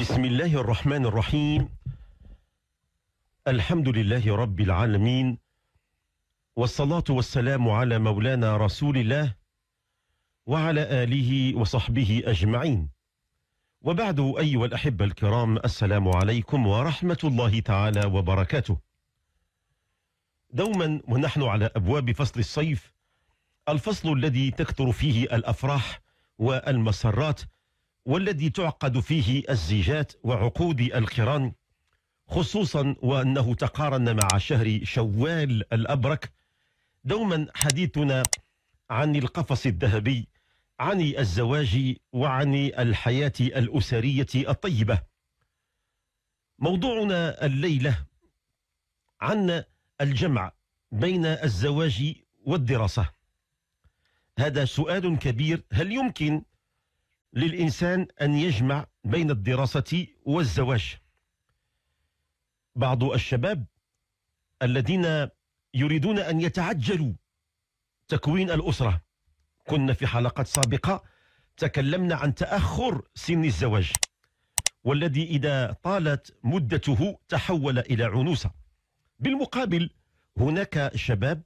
بسم الله الرحمن الرحيم الحمد لله رب العالمين والصلاة والسلام على مولانا رسول الله وعلى آله وصحبه أجمعين وبعد أيها الأحبة الكرام السلام عليكم ورحمة الله تعالى وبركاته دوما ونحن على أبواب فصل الصيف الفصل الذي تكثر فيه الأفراح والمسرات والذي تعقد فيه الزيجات وعقود القران خصوصا وأنه تقارن مع شهر شوال الأبرك دوما حديثنا عن القفص الذهبي عن الزواج وعن الحياة الأسرية الطيبة موضوعنا الليلة عن الجمع بين الزواج والدراسة هذا سؤال كبير هل يمكن للإنسان أن يجمع بين الدراسة والزواج بعض الشباب الذين يريدون أن يتعجلوا تكوين الأسرة كنا في حلقة سابقة تكلمنا عن تأخر سن الزواج والذي إذا طالت مدته تحول إلى عنوسة بالمقابل هناك شباب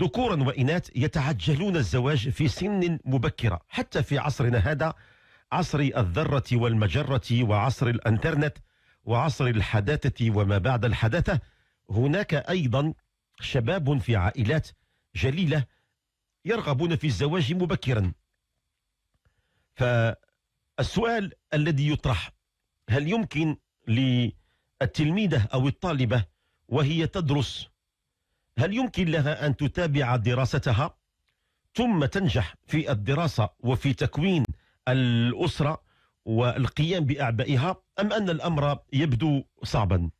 ذكورا وإناث يتعجلون الزواج في سن مبكرة حتى في عصرنا هذا عصر الذرة والمجرة وعصر الانترنت وعصر الحداثة وما بعد الحداثة هناك أيضا شباب في عائلات جليلة يرغبون في الزواج مبكرا فالسؤال الذي يطرح هل يمكن للتلميذة أو الطالبة وهي تدرس هل يمكن لها أن تتابع دراستها ثم تنجح في الدراسة وفي تكوين الأسرة والقيام بأعبائها أم أن الأمر يبدو صعبا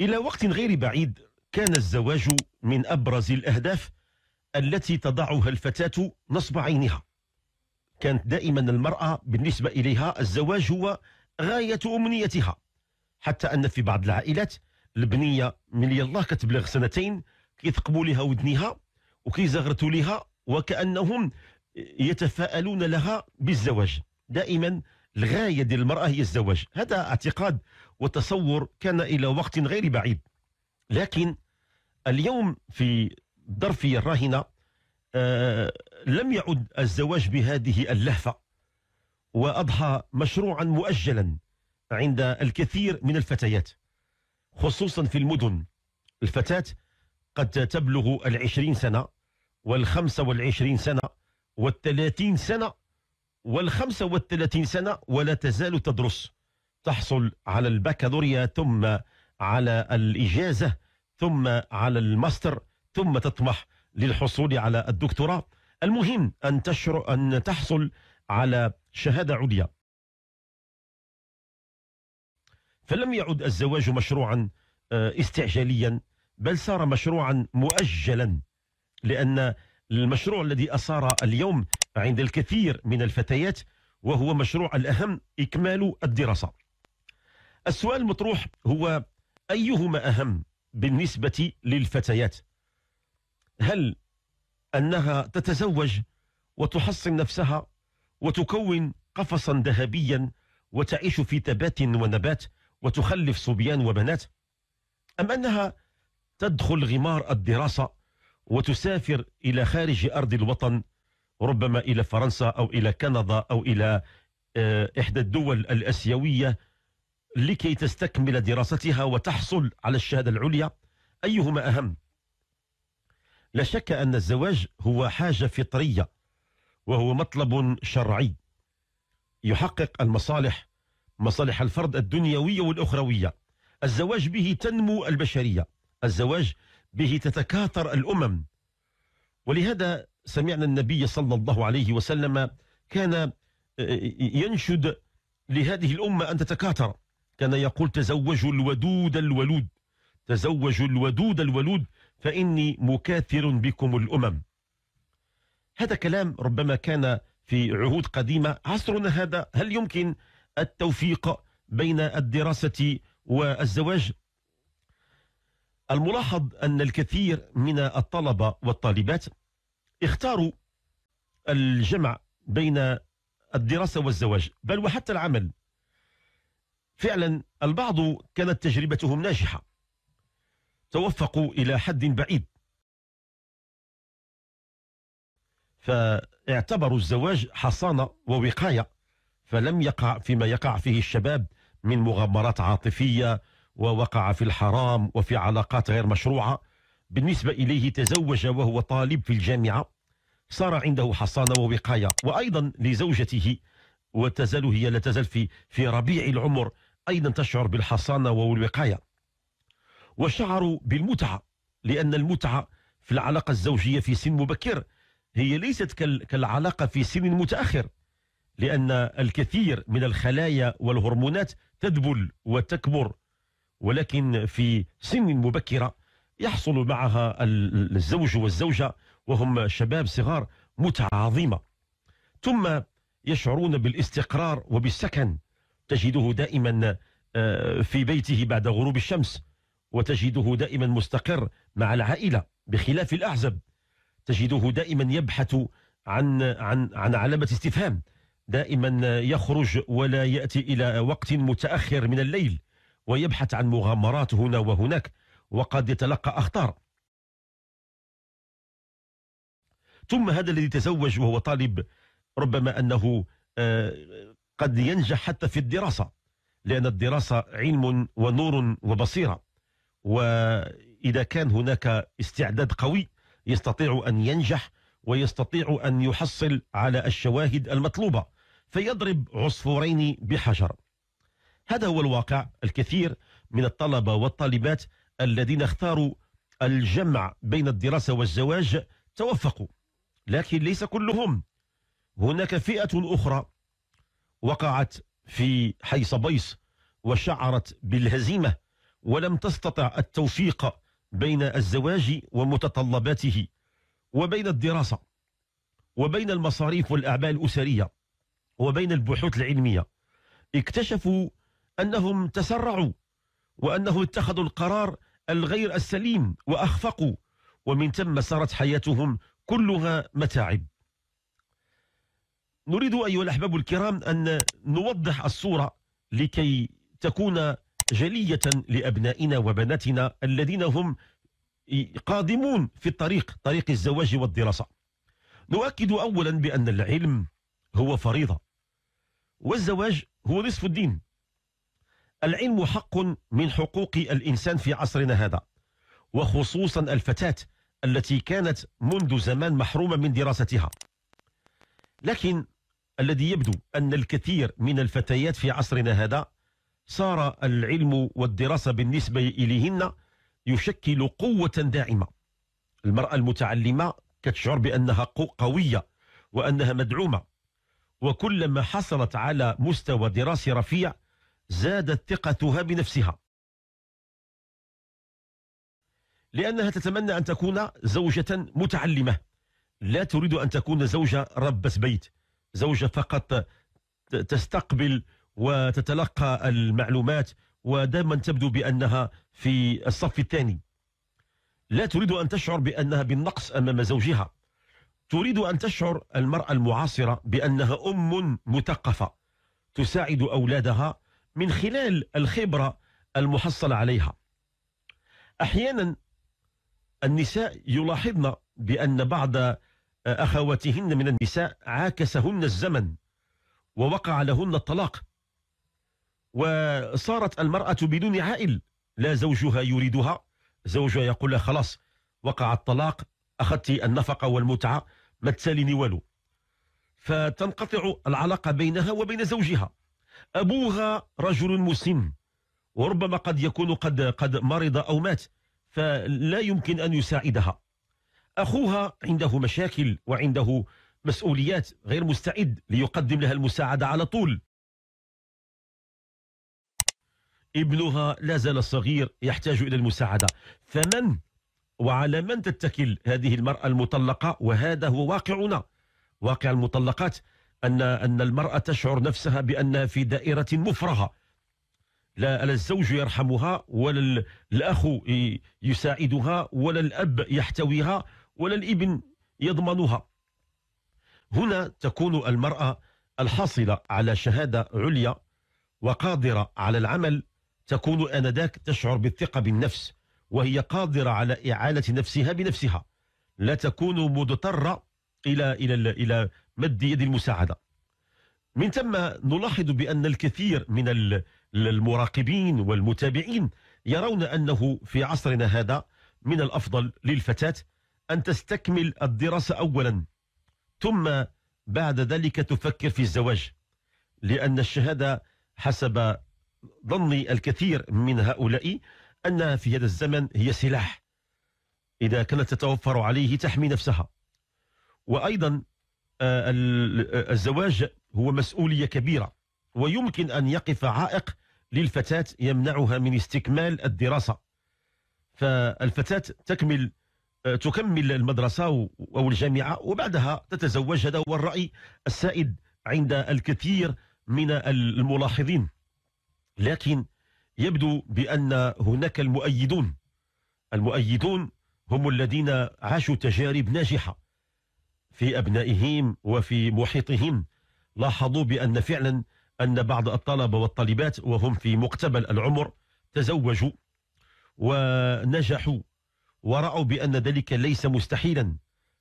إلى وقت غير بعيد كان الزواج من أبرز الأهداف التي تضعها الفتاة نصب عينها كانت دائما المرأة بالنسبة إليها الزواج هو غاية أمنيتها حتى أن في بعض العائلات البنيه ملي الله كتبلغ سنتين كيثقبوا لها ودنيها وكيزغرتوا لها وكانهم يتفاءلون لها بالزواج دائما الغايه ديال المراه هي الزواج هذا اعتقاد وتصور كان الى وقت غير بعيد لكن اليوم في الظرفيه الراهنه آه لم يعد الزواج بهذه اللهفه واضحى مشروعا مؤجلا عند الكثير من الفتيات خصوصا في المدن الفتاة قد تبلغ العشرين سنة والخمسة والعشرين سنة والثلاثين سنة والخمسة والثلاثين سنة ولا تزال تدرس تحصل على البكالوريا ثم على الإجازة ثم على الماستر ثم تطمح للحصول على الدكتوراه المهم أن, تشر... أن تحصل على شهادة عليا فلم يعد الزواج مشروعا آه، استعجاليا بل صار مشروعا مؤجلا لأن المشروع الذي اصار اليوم عند الكثير من الفتيات وهو مشروع الأهم إكمال الدراسة السؤال المطروح هو أيهما أهم بالنسبة للفتيات هل أنها تتزوج وتحصن نفسها وتكون قفصا ذهبيا وتعيش في تبات ونبات وتخلف صبيان وبنات أم أنها تدخل غمار الدراسة وتسافر إلى خارج أرض الوطن ربما إلى فرنسا أو إلى كندا أو إلى آه، إحدى الدول الأسيوية لكي تستكمل دراستها وتحصل على الشهادة العليا أيهما أهم؟ لا شك أن الزواج هو حاجة فطرية وهو مطلب شرعي يحقق المصالح مصالح الفرد الدنيوية والأخروية الزواج به تنمو البشرية الزواج به تتكاثر الأمم ولهذا سمعنا النبي صلى الله عليه وسلم كان آه، ينشد لهذه الأمة أن تتكاثر كان يقول تزوجوا الودود الولود تزوجوا الودود الولود فإني مكاثر بكم الأمم هذا كلام ربما كان في عهود قديمة عصرنا هذا هل يمكن التوفيق بين الدراسة والزواج الملاحظ أن الكثير من الطلبة والطالبات اختاروا الجمع بين الدراسة والزواج بل وحتى العمل فعلا البعض كانت تجربتهم ناجحة توفقوا إلى حد بعيد فاعتبروا الزواج حصانة ووقاية فلم يقع فيما يقع فيه الشباب من مغامرات عاطفية ووقع في الحرام وفي علاقات غير مشروعة بالنسبة إليه تزوج وهو طالب في الجامعة صار عنده حصانة ووقاية وأيضا لزوجته وتزال هي لا تزال في, في ربيع العمر أيضا تشعر بالحصانة والوقاية وشعروا بالمتعة لأن المتعة في العلاقة الزوجية في سن مبكر هي ليست كالعلاقة في سن متأخر لأن الكثير من الخلايا والهرمونات تدبل وتكبر ولكن في سن مبكرة يحصل معها الزوج والزوجة وهم شباب صغار متعة عظيمة ثم يشعرون بالاستقرار وبالسكن تجده دائما آه، في بيته بعد غروب الشمس وتجده دائما مستقر مع العائلة بخلاف الأعزب تجده دائما يبحث عن عن عن علامة استفهام دائما يخرج ولا يأتي إلى وقت متأخر من الليل ويبحث عن مغامرات هنا وهناك وقد يتلقى أخطار ثم هذا الذي تزوج وهو طالب ربما أنه آه، قد ينجح حتى في الدراسة لأن الدراسة علم ونور وبصيرة وإذا كان هناك استعداد قوي يستطيع أن ينجح ويستطيع أن يحصل على الشواهد المطلوبة فيضرب عصفورين بحجر هذا هو الواقع الكثير من الطلبة والطالبات الذين اختاروا الجمع بين الدراسة والزواج توفقوا لكن ليس كلهم هناك فئة أخرى وقعت في صبيص وشعرت بالهزيمة ولم تستطع التوفيق بين الزواج ومتطلباته وبين الدراسة وبين المصاريف والأعباء الأسرية وبين البحوث العلمية اكتشفوا أنهم تسرعوا وأنه اتخذوا القرار الغير السليم وأخفقوا ومن ثم صارت حياتهم كلها متاعب نريد أيها الأحباب الكرام أن نوضح الصورة لكي تكون جلية لأبنائنا وبناتنا الذين هم قادمون في الطريق طريق الزواج والدراسة نؤكد أولا بأن العلم هو فريضة والزواج هو نصف الدين العلم حق من حقوق الإنسان في عصرنا هذا وخصوصا الفتاة التي كانت منذ زمان محرومة من دراستها لكن الذي يبدو أن الكثير من الفتيات في عصرنا هذا صار العلم والدراسة بالنسبة إليهن يشكل قوة داعمة المرأة المتعلمة كتشعر بأنها قوية وأنها مدعومة وكلما حصلت على مستوى دراسي رفيع زادت ثقتها بنفسها لأنها تتمنى أن تكون زوجة متعلمة لا تريد أن تكون زوجة ربة بيت زوجة فقط تستقبل وتتلقى المعلومات ودائما تبدو بأنها في الصف الثاني لا تريد أن تشعر بأنها بالنقص أمام زوجها تريد أن تشعر المرأة المعاصرة بأنها أم مثقفة تساعد أولادها من خلال الخبرة المحصلة عليها أحيانا النساء يلاحظن بأن بعض آه، أخواتهن من النساء عاكسهن الزمن ووقع لهن الطلاق وصارت المرأة بدون عائل لا زوجها يريدها زوجها يقول لها خلاص وقع الطلاق أخذت النفقة والمتعة ما تساليني والو فتنقطع العلاقة بينها وبين زوجها أبوها رجل مسن وربما قد يكون قد قد مرض أو مات فلا يمكن أن يساعدها أخوها عنده مشاكل وعنده مسؤوليات غير مستعد ليقدم لها المساعدة على طول ابنها لا زال صغير يحتاج إلى المساعدة فمن وعلى من تتكل هذه المرأة المطلقة وهذا هو واقعنا واقع المطلقات أن أن المرأة تشعر نفسها بأنها في دائرة مفرغة لا الزوج يرحمها ولا الأخ يساعدها ولا الأب يحتويها ولا الابن يضمنها هنا تكون المرأة الحاصلة على شهادة عليا وقادرة على العمل تكون آنذاك تشعر بالثقة بالنفس وهي قادرة على إعالة نفسها بنفسها لا تكون مضطرة إلى إلى إلى مد يد المساعدة من ثم نلاحظ بأن الكثير من المراقبين والمتابعين يرون أنه في عصرنا هذا من الأفضل للفتاة أن تستكمل الدراسة أولا ثم بعد ذلك تفكر في الزواج لأن الشهادة حسب ظني الكثير من هؤلاء أنها في هذا الزمن هي سلاح إذا كانت تتوفر عليه تحمي نفسها وأيضا آه، الزواج هو مسؤولية كبيرة ويمكن أن يقف عائق للفتاة يمنعها من استكمال الدراسة فالفتاة تكمل آه، تكمل المدرسة أو الجامعة وبعدها تتزوج هذا هو الرأي السائد عند الكثير من الملاحظين لكن يبدو بأن هناك المؤيدون المؤيدون هم الذين عاشوا تجارب ناجحة في أبنائهم وفي محيطهم لاحظوا بأن فعلا أن بعض الطلبة والطالبات وهم في مقتبل العمر تزوجوا ونجحوا ورأوا بأن ذلك ليس مستحيلا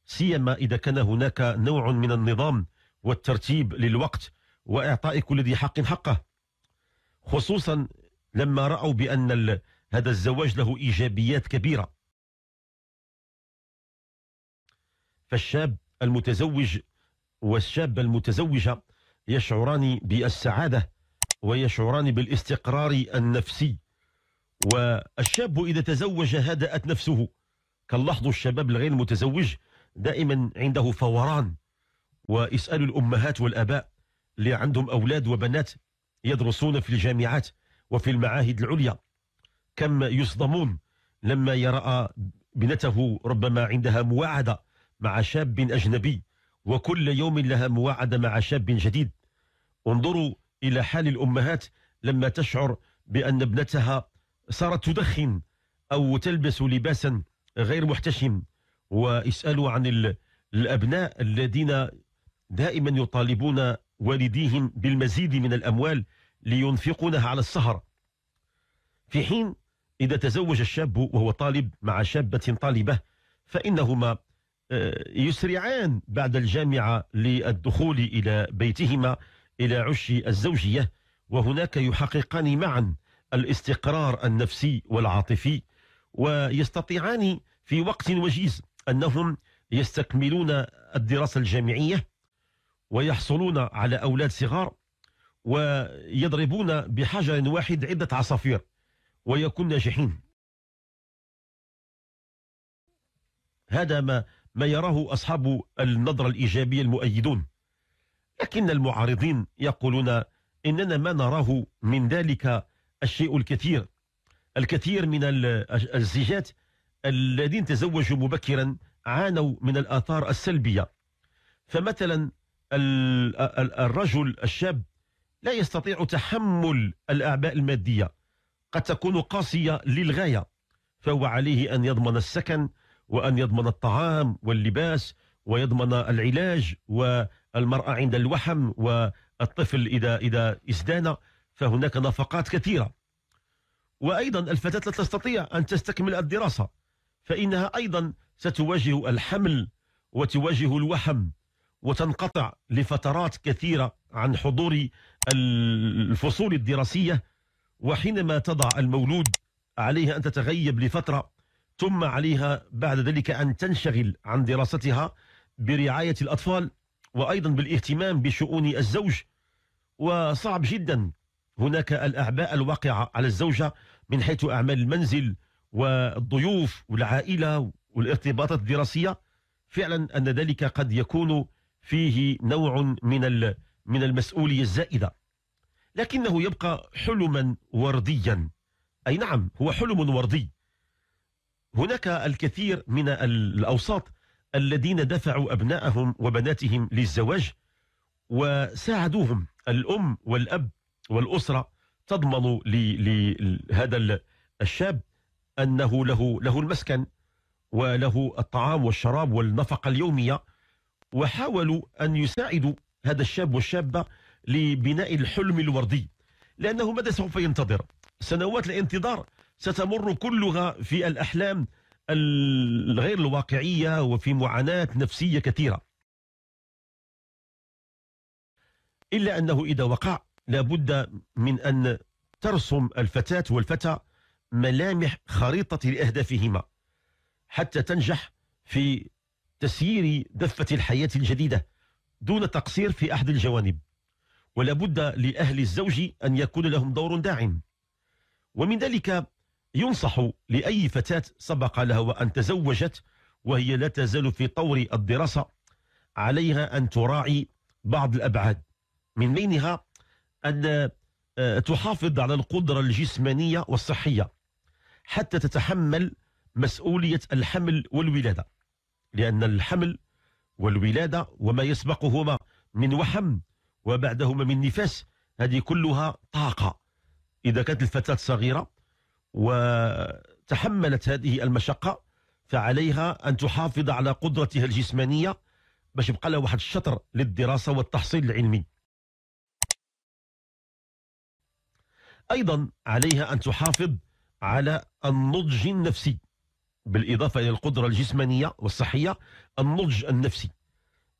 سيما إذا كان هناك نوع من النظام والترتيب للوقت وإعطاء كل ذي حق حقه خصوصا لما رأوا بأن هذا الزواج له إيجابيات كبيرة فالشاب المتزوج والشابة المتزوجة يشعران بالسعادة ويشعران بالاستقرار النفسي والشاب إذا تزوج هدأت نفسه كاللحظ الشباب الغير متزوج دائما عنده فوران واسألوا الأمهات والأباء اللي عندهم أولاد وبنات يدرسون في الجامعات وفي المعاهد العليا كم يصدمون لما يرى ابنته ربما عندها مواعدة مع شاب أجنبي وكل يوم لها مواعدة مع شاب جديد انظروا إلى حال الأمهات لما تشعر بأن ابنتها صارت تدخن أو تلبس لباسا غير محتشم واسألوا عن الأبناء الذين دائما يطالبون والديهم بالمزيد من الأموال لينفقونها على السهرة في حين إذا تزوج الشاب وهو طالب مع شابة طالبة فإنهما آه، يسرعان بعد الجامعة للدخول إلى بيتهما إلى عش الزوجية وهناك يحققان معا الاستقرار النفسي والعاطفي ويستطيعان في وقت وجيز أنهم يستكملون الدراسة الجامعية ويحصلون على أولاد صغار ويضربون بحجر واحد عدة عصافير ويكون ناجحين هذا ما ما يراه أصحاب النظرة الإيجابية المؤيدون لكن المعارضين يقولون إننا ما نراه من ذلك الشيء الكثير الكثير من الزيجات الذين تزوجوا مبكرا عانوا من الآثار السلبية فمثلا الرجل الشاب لا يستطيع تحمل الأعباء المادية قد تكون قاسية للغاية فهو عليه أن يضمن السكن وأن يضمن الطعام واللباس ويضمن العلاج والمرأة عند الوحم والطفل إذا إذا ازدان فهناك نفقات كثيرة وأيضا الفتاة لا تستطيع أن تستكمل الدراسة فإنها أيضا ستواجه الحمل وتواجه الوحم وتنقطع لفترات كثيرة عن حضور الفصول الدراسية وحينما تضع المولود عليها أن تتغيب لفترة ثم عليها بعد ذلك أن تنشغل عن دراستها برعاية الأطفال وأيضا بالاهتمام بشؤون الزوج وصعب جدا هناك الأعباء الواقعة على الزوجة من حيث أعمال المنزل والضيوف والعائلة والارتباطات الدراسية فعلا أن ذلك قد يكون فيه نوع من من المسؤولية الزائدة لكنه يبقى حلما ورديا أي نعم هو حلم وردي هناك الكثير من الأوساط الذين دفعوا أبنائهم وبناتهم للزواج وساعدوهم الأم والأب والأسرة تضمن لهذا الشاب أنه له له المسكن وله الطعام والشراب والنفقة اليومية وحاولوا أن يساعدوا هذا الشاب والشابة لبناء الحلم الوردي لأنه ماذا سوف ينتظر سنوات الانتظار ستمر كلها في الأحلام الغير الواقعية وفي معاناة نفسية كثيرة إلا أنه إذا وقع لابد من أن ترسم الفتاة والفتى ملامح خريطة لأهدافهما حتى تنجح في تسيير دفة الحياة الجديدة دون تقصير في أحد الجوانب ولا بد لأهل الزوج أن يكون لهم دور داعم ومن ذلك ينصح لأي فتاة سبق لها وأن تزوجت وهي لا تزال في طور الدراسة عليها أن تراعي بعض الأبعاد من بينها أن آه، تحافظ على القدرة الجسمانية والصحية حتى تتحمل مسؤولية الحمل والولادة لأن الحمل والولادة وما يسبقهما من وحم وبعدهما من نفاس هذه كلها طاقة إذا كانت الفتاة صغيرة وتحملت هذه المشقة فعليها أن تحافظ على قدرتها الجسمانية باش يبقى لها واحد الشطر للدراسة والتحصيل العلمي أيضا عليها أن تحافظ على النضج النفسي بالإضافة إلى القدرة الجسمانية والصحية النضج النفسي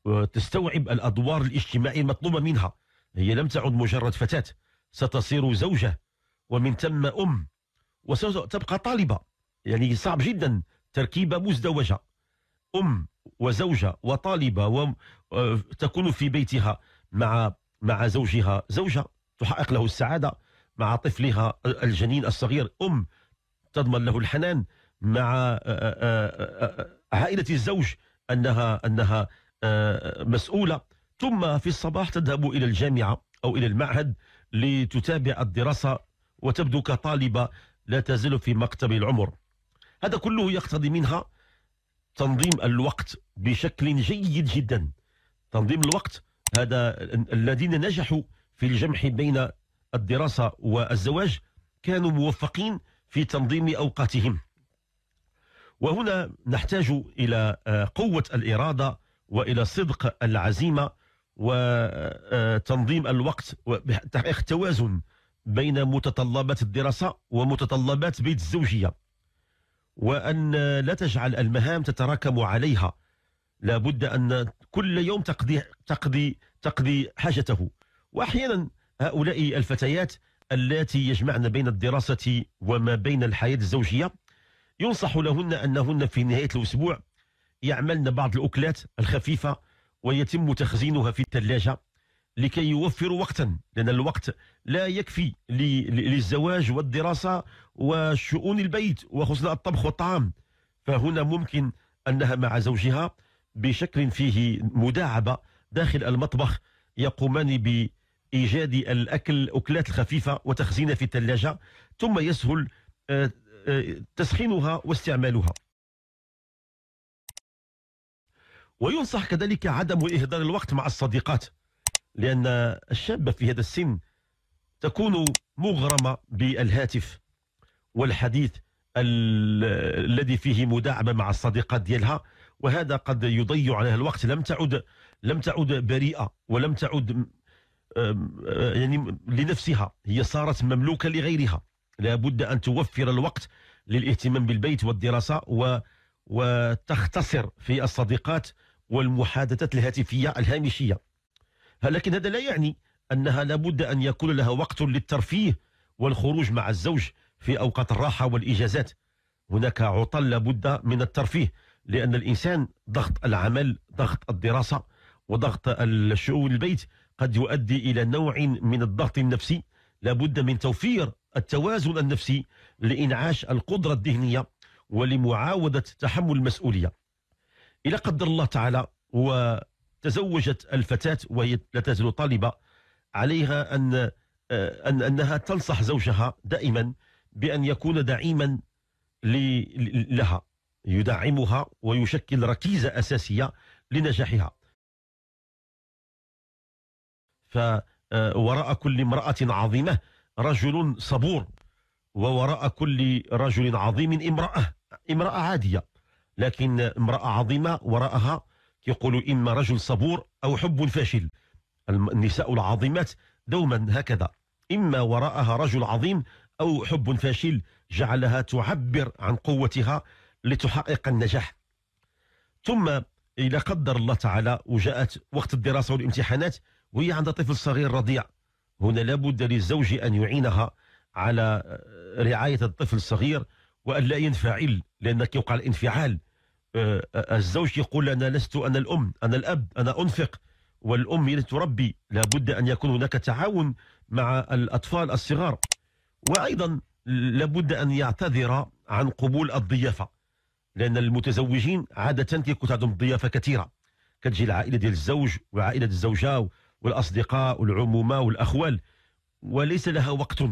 وتستوعب الأدوار الاجتماعية المطلوبة منها هي لم تعد مجرد فتاة ستصير زوجة ومن ثم أم وستبقى طالبة يعني صعب جدا تركيبة مزدوجة أم وزوجة وطالبة وتكون في بيتها مع مع زوجها زوجة تحقق له السعادة مع طفلها الجنين الصغير أم تضمن له الحنان مع آه، آه، آه، عائلة الزوج أنها أنها مسؤولة ثم في الصباح تذهب إلى الجامعة أو إلى المعهد لتتابع الدراسة وتبدو كطالبة لا تزال في مقتب العمر هذا كله يقتضي منها تنظيم الوقت بشكل جيد جدا تنظيم الوقت هذا الذين نجحوا في الجمع بين الدراسة والزواج كانوا موفقين في تنظيم أوقاتهم وهنا نحتاج إلى آه، قوة الإرادة وإلى صدق العزيمة وتنظيم آه، الوقت وتحقيق توازن بين متطلبات الدراسة ومتطلبات بيت الزوجية وأن لا تجعل المهام تتراكم عليها لابد أن كل يوم تقضي, تقضي, تقضي حاجته وأحيانا هؤلاء الفتيات التي يجمعن بين الدراسة وما بين الحياة الزوجية ينصح لهن أنهن في نهاية الأسبوع يعملن بعض الأكلات الخفيفة ويتم تخزينها في الثلاجة لكي يوفروا وقتا لأن الوقت لا يكفي للزواج والدراسة وشؤون البيت وخصوصا الطبخ والطعام فهنا ممكن أنها مع زوجها بشكل فيه مداعبة داخل المطبخ يقومان بإيجاد الأكل أكلات الخفيفة وتخزينها في الثلاجة ثم يسهل آه، تسخينها واستعمالها وينصح كذلك عدم إهدار الوقت مع الصديقات لأن الشابة في هذا السن تكون مغرمة بالهاتف والحديث الذي فيه مداعبة مع الصديقات ديالها وهذا قد يضيع عليها الوقت لم تعد لم تعد بريئة ولم تعد يعني لنفسها هي صارت مملوكة لغيرها لابد أن توفر الوقت للاهتمام بالبيت والدراسة و وتختصر في الصديقات والمحادثات الهاتفية الهامشية لكن هذا لا يعني أنها لابد أن يكون لها وقت للترفيه والخروج مع الزوج في أوقات الراحة والإجازات هناك عطل لابد من الترفيه لأن الإنسان ضغط العمل ضغط الدراسة وضغط الشؤون البيت قد يؤدي إلى نوع من الضغط النفسي لابد من توفير التوازن النفسي لإنعاش القدرة الذهنية ولمعاودة تحمل المسؤولية إلى قدر الله تعالى وتزوجت الفتاة وهي لا تزال طالبة عليها أن أن أنها تنصح زوجها دائما بأن يكون دعيما لها يدعمها ويشكل ركيزة أساسية لنجاحها فوراء كل امرأة عظيمة رجل صبور ووراء كل رجل عظيم امرأة امرأة عادية لكن امرأة عظيمة وراءها يقول إما رجل صبور أو حب فاشل النساء العظيمات دوما هكذا إما وراءها رجل عظيم أو حب فاشل جعلها تعبر عن قوتها لتحقق النجاح ثم إذا قدر الله تعالى وجاءت وقت الدراسة والامتحانات وهي عندها طفل صغير رضيع هنا لابد للزوج أن يعينها على رعاية الطفل الصغير وأن لا ينفعل لأنك يوقع الانفعال آه، آه، الزوج يقول أنا لست أنا الأم أنا الأب أنا أنفق والأم اللي تربي لابد أن يكون هناك تعاون مع الأطفال الصغار وأيضا لابد أن يعتذر عن قبول الضيافة لأن المتزوجين عادة كيكون عندهم ضيافة كثيرة كتجي العائلة ديال الزوج وعائلة الزوجة والأصدقاء والعمومة والأخوال وليس لها وقت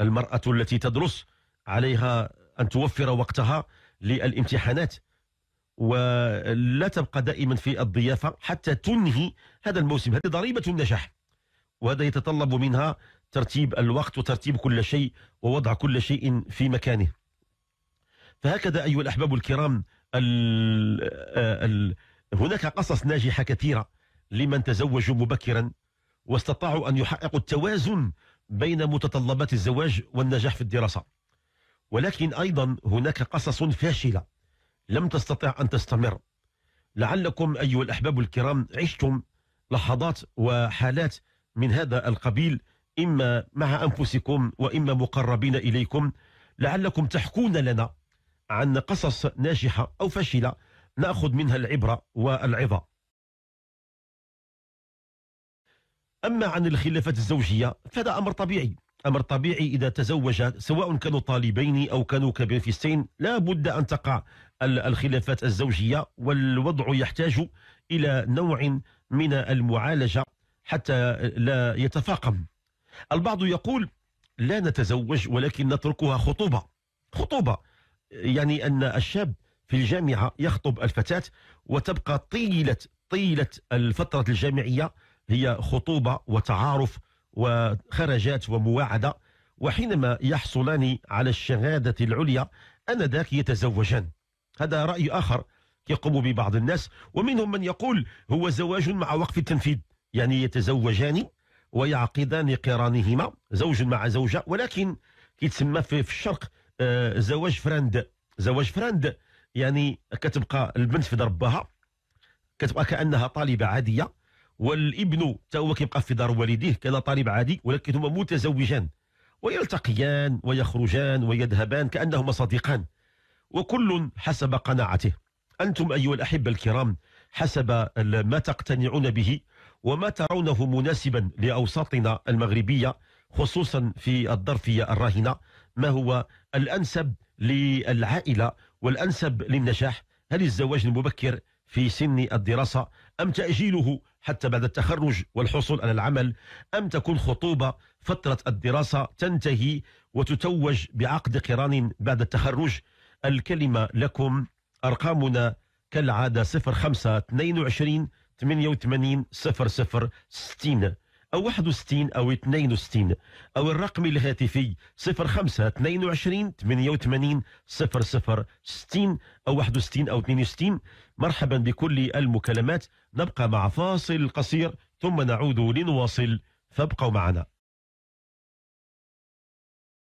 المرأة التي تدرس عليها أن توفر وقتها للامتحانات ولا تبقى دائما في الضيافة حتى تنهي هذا الموسم هذه ضريبة النجاح وهذا يتطلب منها ترتيب الوقت وترتيب كل شيء ووضع كل شيء في مكانه فهكذا أيها الأحباب الكرام ال آه، ال هناك قصص ناجحة كثيرة لمن تزوجوا مبكرا واستطاعوا أن يحققوا التوازن بين متطلبات الزواج والنجاح في الدراسة ولكن أيضا هناك قصص فاشلة لم تستطع أن تستمر لعلكم أيها الأحباب الكرام عشتم لحظات وحالات من هذا القبيل إما مع أنفسكم وإما مقربين إليكم لعلكم تحكون لنا عن قصص ناجحة أو فاشلة نأخذ منها العبرة والعظة أما عن الخلافات الزوجية فهذا أمر طبيعي أمر طبيعي إذا تزوج سواء كانوا طالبين أو كانوا كبير في السن لا بد أن تقع الخلافات الزوجية والوضع يحتاج إلى نوع من المعالجة حتى لا يتفاقم البعض يقول لا نتزوج ولكن نتركها خطوبة خطوبة يعني أن الشاب في الجامعة يخطب الفتاة وتبقى طيلة طيلة الفترة الجامعية هي خطوبة وتعارف وخرجات ومواعدة وحينما يحصلان على الشهادة العليا أنذاك يتزوجان هذا رأي آخر يقوم ببعض الناس ومنهم من يقول هو زواج مع وقف التنفيذ يعني يتزوجان ويعقدان قرانهما زوج مع زوجة ولكن كيتسمى في الشرق آه، زواج فرند زواج فرند يعني كتبقى البنت في ضربها كتبقى كأنها طالبة عادية والابن حتى هو كيبقى في دار والديه كان طالب عادي ولكن هما متزوجان ويلتقيان ويخرجان ويذهبان كانهما صديقان وكل حسب قناعته انتم ايها الاحبه الكرام حسب ما تقتنعون به وما ترونه مناسبا لاوساطنا المغربيه خصوصا في الظرفيه الراهنه ما هو الانسب للعائله والانسب للنجاح هل الزواج المبكر في سن الدراسه ام تاجيله حتى بعد التخرج والحصول على العمل أم تكون خطوبة فترة الدراسة تنتهي وتتوج بعقد قران بعد التخرج الكلمة لكم أرقامنا كالعادة 05 22 88 00 60 أو 61 أو 62 أو الرقم الهاتفي 05 22 88 00 60 أو 61 أو 62 مرحبا بكل المكالمات نبقى مع فاصل قصير ثم نعود لنواصل فابقوا معنا